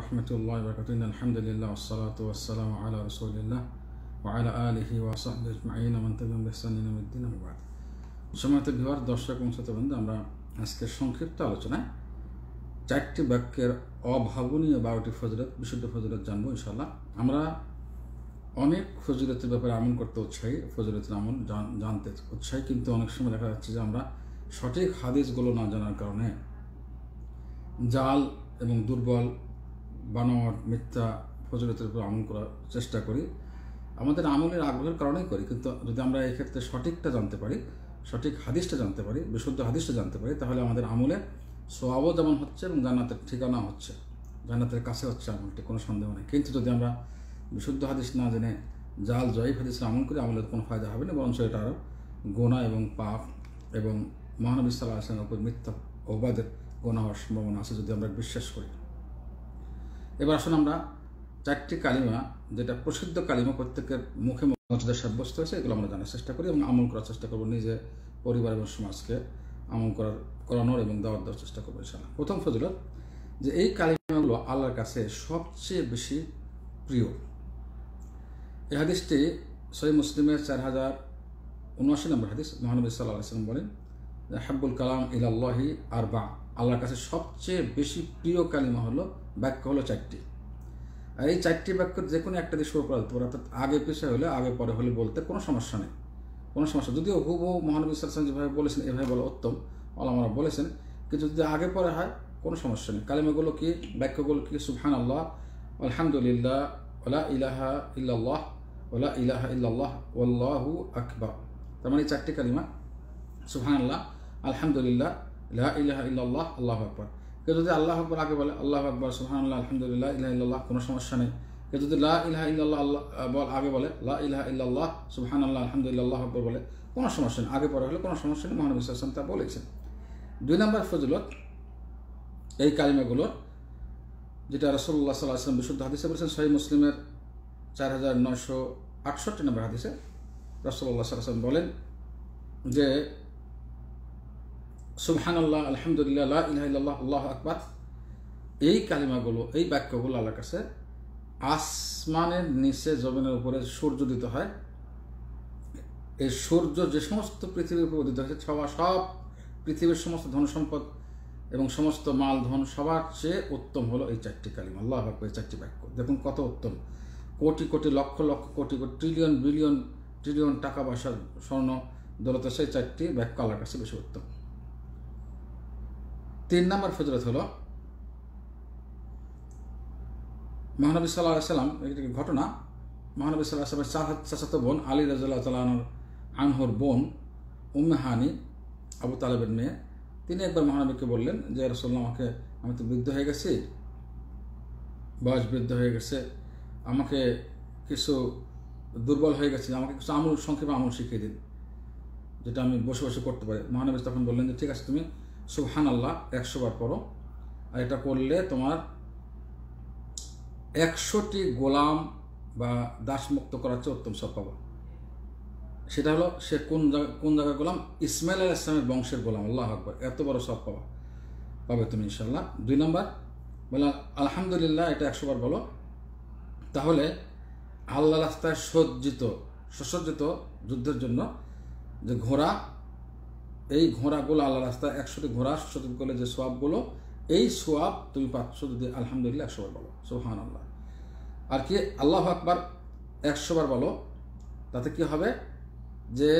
রহমতুল্লাহ বরকতিন আলহামদুলিল্লাহ ওসলাত ওসালাম আলা আমরা আজকের সংক্ষিপ্ত আলোচনায় চারটি বাক্যের অভাবনীয় বারোটি ফজরত বিশুদ্ধ ফজরত জানবো ইনশাল্লাহ আমরা অনেক ফজরতের ব্যাপারে আমন করতে উৎসাহী ফজরতের আমল জানতে উৎসাহী কিন্তু অনেক সময় দেখা যাচ্ছে যে আমরা সঠিক হাদিসগুলো না জানার কারণে জাল এবং দুর্বল বানোয়ার মিথ্যা ফজলতের উপর আমল করার চেষ্টা করি আমাদের আমলের আগ্রহের কারণেই করি কিন্তু যদি আমরা এক্ষেত্রে সঠিকটা জানতে পারি সঠিক হাদিসটা জানতে পারি বিশুদ্ধ হাদিসটা জানতে পারি তাহলে আমাদের আমলে সোয়াবও যেমন হচ্ছে এবং জান্নাতের ঠিকানা হচ্ছে জান্নাতের কাছে হচ্ছে আমলটি কোনো সন্দেহ নেই কিন্তু যদি আমরা বিশুদ্ধ হাদিস না জেনে জাল জয়ীফ হাদিসের আমল করি আমলের কোনো ফায়দা হবে না বরঞ্চ এটা আরও গোনা এবং পাপ এবং মহানবী সাল্লাহ আসলামের উপর মিথ্যা ওবাদের গোনা হওয়ার সম্ভাবনা আছে যদি আমরা বিশ্বাস করি এবার আসুন আমরা চারটি কালিমা যেটা প্রসিদ্ধ কালিমা প্রত্যেকের মুখে মসজিদের সাব্যস্ত হয়েছে এগুলো আমরা জানার চেষ্টা করি এবং আমল করার চেষ্টা করবো নিজে পরিবার এবং সমাজকে আমল করার করানোর এবং দেওয়ার দেওয়ার চেষ্টা করবো ইনশাল্লাহ প্রথম ফজিলত যে এই কালিমাগুলো আল্লাহর কাছে সবচেয়ে বেশি প্রিয় এই হাদিসটি সৈয় মুসলিমের চার হাজার উনআশি নম্বর হাদিস মহানবী সাল্লাহ সাল্লাম বলেন হাব্বুল কালাম ইলাল্লাহি আর বা আল্লাহর কাছে সবচেয়ে বেশি প্রিয় কালিমা হলো বাক্য হলো চারটি আর এই চারটি বাক্য যে কোনো একটা দিয়ে শুরু করা অর্থাৎ আগে পেশা হলে আগে পরে হলে বলতে কোনো সমস্যা নেই কোনো সমস্যা যদিও হুবহু মহানবী সালসান যেভাবে বলেছেন এভাবে বলা উত্তম আলামারা বলেছেন কিন্তু যদি আগে পরে হয় কোনো সমস্যা নেই কালিমাগুলো কি বাক্যগুলো কি সুফহান আল্লাহ আলহামদুলিল্লাহ ওলা ইলাহা ইল্লাল্লাহ ওলা ইলাহা ইল্লাহ ওল্লাহু আকবা তার মানে এই চারটি কালিমা সুফহান আল্লাহ আলহামদুলিল্লাহ ইলাহা ইল্লাল্লাহ আল্লাহ আকবর কেউ যদি আল্লাহ আকবর আগে বলে আল্লাহ আকবর সুহানুল্লাহ আলহামদুলিল্লাহ ইহা ইল্লাহ কোনো সমস্যা নেই কেউ যদি লা ইহা ইল্লাহ বল আগে বলে লা ইলাহা ইল্লাহ আল্লাহ আলহামদুলিল্লাহ আকবর বলে কোনো সমস্যা নেই আগে পরে হলে কোনো সমস্যা নেই মহানবী হাসান তা বলেছেন দুই নম্বর ফজলত এই কালিমাগুলোর যেটা রসুল্লাহ সাল্লাহ আসলাম বিশুদ্ধ হাদিসে বলেছেন সহি মুসলিমের চার হাজার নশো আটষট্টি নম্বর হাদিসে রসল্লাহ সাল্লাহ বলেন যে সুবহানাল্লাহ আলহামদুলিল্লাহ ইলাহিল্লাহ আল্লাহ আকবার এই কালিমাগুলো এই বাক্যগুলো আল্লাহর কাছে আসমানের নিচে জমিনের উপরে সূর্য দিতে হয় এই সূর্য যে সমস্ত পৃথিবীর উপর উদিত হয় সবার সব পৃথিবীর সমস্ত ধন সম্পদ এবং সমস্ত মাল ধন সবার চেয়ে উত্তম হলো এই চারটি কালিমা আল্লাহ আকবর এই চারটি বাক্য দেখুন কত উত্তম কোটি কোটি লক্ষ লক্ষ কোটি কোটি ট্রিলিয়ন বিলিয়ন ট্রিলিয়ন টাকা পয়সা স্বর্ণ দৌলত সেই চারটি বাক্য আল্লাহর কাছে বেশি উত্তম তিন নম্বর ফজরত হলো মহানবী সাল্লাহ সাল্লাম একটি ঘটনা মহানবী সাল্লাহ সাল্লামের চাচাতো বোন আলী রাজাল্লাহ তালানোর আনহর বোন উম্মাহানি আবু তালেবের মেয়ে তিনি একবার মহানবীকে বললেন যে রসল্লাহ আমাকে আমি তো বৃদ্ধ হয়ে গেছি বয়স বৃদ্ধ হয়ে গেছে আমাকে কিছু দুর্বল হয়ে গেছে আমাকে কিছু আমল সংক্ষেপে আমল শিখিয়ে দিন যেটা আমি বসে বসে করতে পারি মহানবী তখন বললেন যে ঠিক আছে তুমি সুহান আল্লাহ একশোবার পড়ো আর এটা করলে তোমার একশোটি গোলাম বা দাসমুক্ত করার চেয়ে উত্তম সব পাবো সেটা হলো সে কোন জায়গা কোন জায়গায় গোলাম ইসমাইল আল ইসলামের বংশের গোলাম আল্লাহ আকবর এত বড় সব পাবা পাবে তুমি ইনশাল্লাহ দুই নম্বর বলে আলহামদুলিল্লাহ এটা একশোবার বলো তাহলে আল্লাহ রাস্তায় সজ্জিত সুসজ্জিত যুদ্ধের জন্য যে ঘোড়া এই ঘোড়াগুলো আল্লাহ রাস্তায় একশোটি ঘোড়া সুশোধন করলে যে সোয়াবগুলো এই সোয়াব তুমি পাচ্ছ যদি আলহামদুলিল্লাহ একশোবার বলো সোহান আল্লাহ আর কি আল্লাহ আকবার একশোবার বলো তাতে কি হবে যে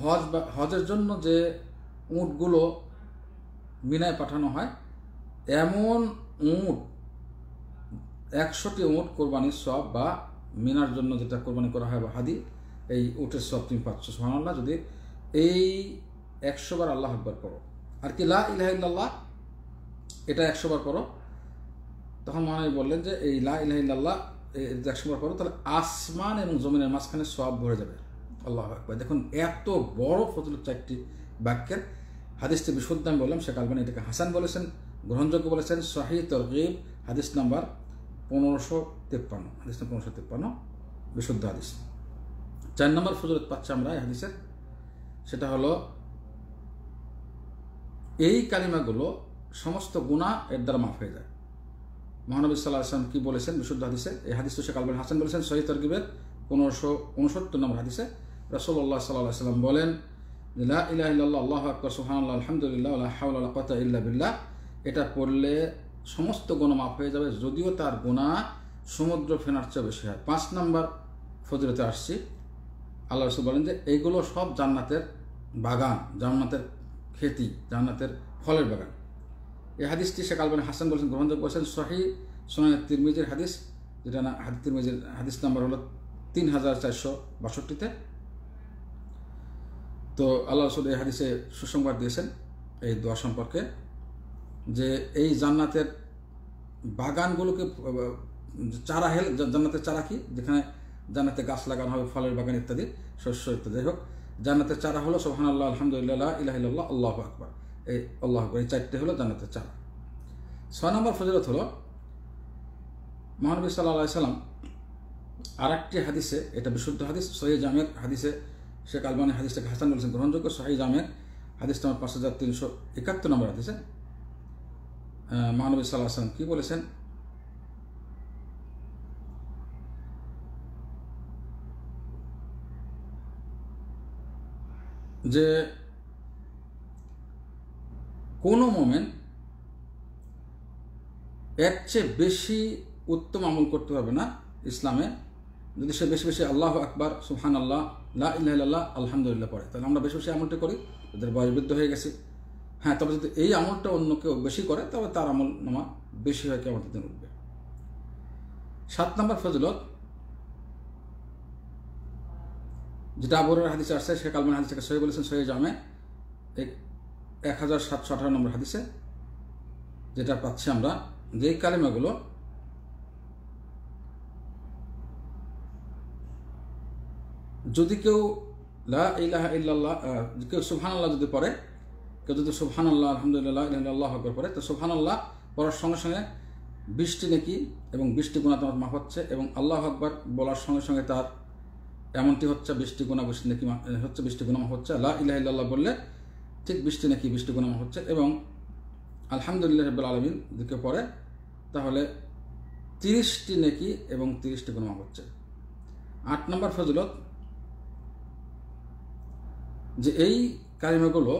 হজ বা হজের জন্য যে উঁটগুলো মিনায় পাঠানো হয় এমন উঁট একশোটি উঁট কোরবানির সব বা মিনার জন্য যেটা কোরবানি করা হয় বা হাদি এই উটের সব তুমি পাচ্ছ আল্লাহ যদি এই একশোবার আল্লাহ আকবর পড়ো আর কি লা ইল্লাল্লাহ এটা একশোবার পড়ো তখন মহানবী বললেন যে এই লা ইলাহিল্লাহ একশোবার পড়ো তাহলে আসমান এবং জমিনের মাঝখানে সব ভরে যাবে আল্লাহ আকবর দেখুন এত বড় ফজলত চারটি বাক্যের হাদিসটি বিশুদ্ধ আমি বললাম শেখ আলবানি এটাকে হাসান বলেছেন গ্রহণযোগ্য বলেছেন শাহী তরগিব হাদিস নাম্বার পনেরোশো তেপ্পান্ন হাদিস নাম্বার পনেরোশো তেপ্পান্ন বিশুদ্ধ হাদিস চার নম্বর ফজরত পাচ্ছি আমরা এই হাদিসের সেটা হলো এই কালিমাগুলো সমস্ত গুণা এর দ্বারা মাফ হয়ে যায় মহানবী সাল্লাহ আসলাম কি বলেছেন বিশুদ্ধ হাদিসে এই হাদিস তো শেখ আলবেন হাসান বলেছেন শহীদ তরকিবের পনেরোশো উনসত্তর নম্বর হাদিসে রসল্লাহ সাল্লাহ সাল্লাম বলেন আল্লাহ আকবর সুহানুল্লাহ আলহামদুলিল্লাহ ইল্লা বিল্লাহ এটা পড়লে সমস্ত গুণ মাফ হয়ে যাবে যদিও তার গুণা সমুদ্র ফেনার চেয়ে বেশি হয় পাঁচ নম্বর ফজরতে আসছি আল্লাহ রসুল বলেন যে এইগুলো সব জান্নাতের বাগান জান্নাতের খেতি জান্নাতের ফলের বাগান এই হাদিসটি শেখ আলবানি হাসান বলছেন গ্রহণযোগ্য করেছেন সহি সোনায় তিরমিজের হাদিস যেটা না হাদিস তিরমিজের হাদিস নাম্বার হলো তিন হাজার চারশো বাষট্টিতে তো আল্লাহ রসুল এই হাদিসে সুসংবাদ দিয়েছেন এই দোয়া সম্পর্কে যে এই জান্নাতের বাগানগুলোকে চারা হেল জান্নাতের চারা কি যেখানে জান্নাতে গাছ লাগানো হবে ফলের বাগান ইত্যাদি শস্য ইত্যাদি হোক জান্নাতের চারা হলো সোহান আল্লাহ আলহামদুলিল্লাহ ইলাহিল্লাহ আল্লাহ আকবর এই আল্লাহ আকবর এই চারটে হলো জান্নাতের চারা ছয় নম্বর ফজিলত হলো মহানবী সাল্লাহ সাল্লাম আর একটি হাদিসে এটা বিশুদ্ধ হাদিস সহি জামের হাদিসে শেখ আলবানি হাদিসটাকে হাসান বলেছেন গ্রহণযোগ্য সহি জামের হাদিস নম্বর পাঁচ হাজার তিনশো একাত্তর নম্বর হাদিসে মহানবী সাল্লাহ সাল্লাম কী বলেছেন যে কোনো মোমেন্ট এর চেয়ে বেশি উত্তম আমল করতে পারবে না ইসলামে যদি সে বেশি বেশি আল্লাহ আকবর সুহান আল্লাহ লা আলহামদুলিল্লাহ পড়ে তাহলে আমরা বেশি বেশি আমলটা করি তাদের বয়োবৃদ্ধ হয়ে গেছে হ্যাঁ তবে যদি এই আমলটা অন্য কেউ বেশি করে তবে তার আমল নামা বেশি হয় কেমন দিন উঠবে সাত নম্বর ফজলত যেটা আবহাওয়ার হাদিসে আসছে শেখ আলমান থেকে সহি বলেছেন সহি জামে এক হাজার সাতশো আঠারো নম্বর হাদিসে যেটা পাচ্ছি আমরা যে কালিমাগুলো যদি কেউ লা ইলাহা ইল্লাল্লাহ কেউ আল্লাহ যদি পড়ে কেউ যদি আল্লাহ আলহামদুলিল্লাহ আল্লাহ আকবর পড়ে তো আল্লাহ পড়ার সঙ্গে সঙ্গে বৃষ্টি নাকি এবং বৃষ্টি গুণা তোমার মাফ হচ্ছে এবং আল্লাহ আকবর বলার সঙ্গে সঙ্গে তার এমনটি হচ্ছে বৃষ্টি গুণা বৃষ্টি নাকি হচ্ছে বৃষ্টি গুণামা হচ্ছে আল্লাহ ইলাহিল্লাহ বললে ঠিক বৃষ্টি নাকি বৃষ্টি গুণামা হচ্ছে এবং আলহামদুলিল্লাহ রব্বুল আলমিন দিকে পরে তাহলে তিরিশটি নেকি এবং তিরিশটি গুণমা হচ্ছে আট নম্বর ফজলত যে এই কারিমাগুলো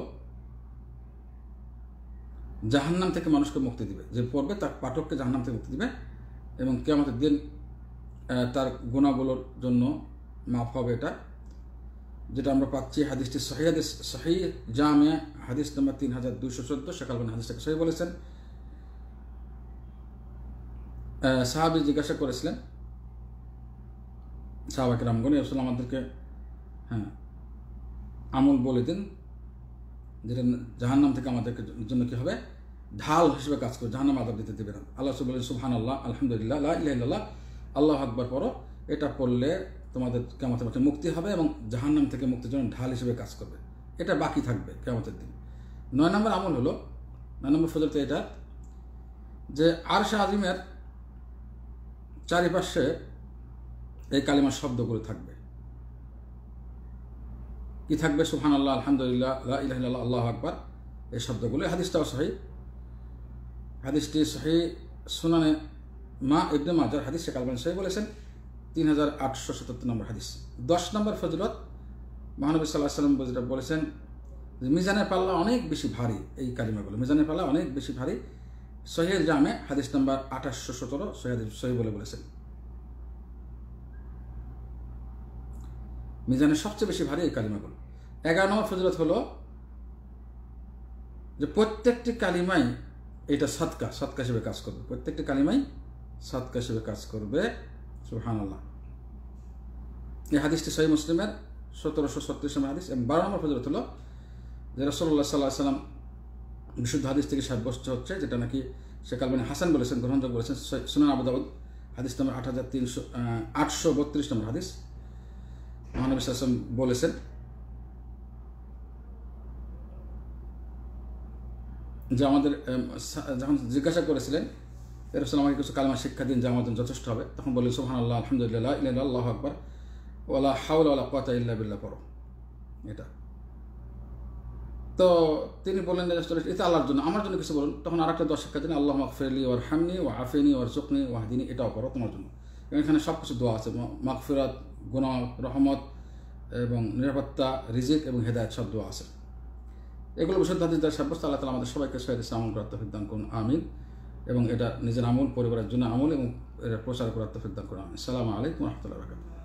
জাহান্নাম থেকে মানুষকে মুক্তি দিবে যে পড়বে তার পাঠককে জাহান্নাম থেকে মুক্তি দিবে এবং কেমন দিন তার গুণাগুলোর জন্য মাফ হবে এটা যেটা আমরা পাচ্ছি হাদিসটি সহি হাদিস সহি জামে হাদিস নম্বর তিন হাজার দুশো চোদ্দো শেখালবান হাদিসটাকে সহি বলেছেন সাহাবি জিজ্ঞাসা করেছিলেন সাহাবাকে রামগণ ইসলাম আমাদেরকে হ্যাঁ আমল বলে দিন যেটা জাহান নাম থেকে আমাদের জন্য কী হবে ঢাল হিসেবে কাজ করে নাম আদাব দিতে দেবে না আল্লাহ সুবলেন সুহান আল্লাহ আলহামদুলিল্লাহ আল্লাহ আল্লাহ আকবর পর এটা পড়লে তোমাদের কেমন মাঠে মুক্তি হবে এবং জাহান্নাম থেকে মুক্তির জন্য ঢাল হিসেবে কাজ করবে এটা বাকি থাকবে কেমতের দিন নয় নম্বর আমল হলো নয় নম্বর ফজলতে এটা যে আর শাহ আজিমের চারিপাশে এই কালিমার শব্দগুলো থাকবে কি থাকবে সুহান আল্লাহ আলহামদুলিল্লাহ ইহ আল্লাহ আকবর এই শব্দগুলো হাদিসটাও সহি হাদিসটি সহি সুনানে মা ইবনে মাজার হাদিস শেখ আলবান সাহেব বলেছেন তিন হাজার আটশো সাতাত্তর নম্বর হাদিস দশ নম্বর ফজলত মহানবী সাল্লাহ সাল্লাম বজরা বলেছেন যে মিজানের পাল্লা অনেক বেশি ভারী এই কালিমাগুলো মিজানের পাল্লা অনেক বেশি ভারী সহিদ জামে হাদিস নম্বর আঠাশশো সতেরো সহিদ সহি বলে বলেছেন মিজানের সবচেয়ে বেশি ভারী এই কালিমাগুলো এগারো নম্বর ফজলত হলো যে প্রত্যেকটি কালিমাই এটা সাতকা সৎকা হিসেবে কাজ করবে প্রত্যেকটি কালিমাই সাতকা হিসেবে কাজ করবে সুহান এই হাদিসটি সহি মুসলিমের সতেরোশো ছত্রিশ নম্বর হাদিস এবং বারো নম্বর ফজরত হল যে রসল্লা সাল্লাহ সাল্লাম বিশুদ্ধ হাদিস থেকে সাব্যস্ত হচ্ছে যেটা নাকি শেখ আলমানি হাসান বলেছেন গ্রহণযোগ্য বলেছেন সুনান আবুদাউদ হাদিস নম্বর আট হাজার তিনশো আটশো বত্রিশ নম্বর হাদিস মহানবী সাল্লাম বলেছেন যে আমাদের যখন জিজ্ঞাসা করেছিলেন এরপর আমাকে কিছু কালমা শিক্ষা দিন যে আমার জন্য যথেষ্ট হবে তখন বলি সোহান আল্লাহ আলহামদুলিল্লাহ ইল্লা আল্লাহ আকবর ওলা হাউল আল্লাহ কথা ইল্লা বিল্লা পড়ো এটা তো তিনি বললেন এটা আল্লাহর জন্য আমার জন্য কিছু বলুন তখন আর একটা দশ শিক্ষা দিন আল্লাহ মাকফিরলি ওর হামনি ও আফিনি ওর চোখনি ও হাদিনি এটাও করো তোমার জন্য এখানে সব কিছু দোয়া আছে মাকফিরাত গুনা রহমত এবং নিরাপত্তা রিজিক এবং হেদায়ত সব দোয়া আছে এগুলো বিশুদ্ধাদিদার সাব্যস্ত আল্লাহ তালা আমাদের সবাইকে সহিদ ইসলাম করার তফিক দান করুন আমিন এবং এটা নিজের আমল পরিবারের জন্য আমল এবং এটা প্রচার করার তফিক দান করা সালাম আলাইকুম রহমতুল্লাহ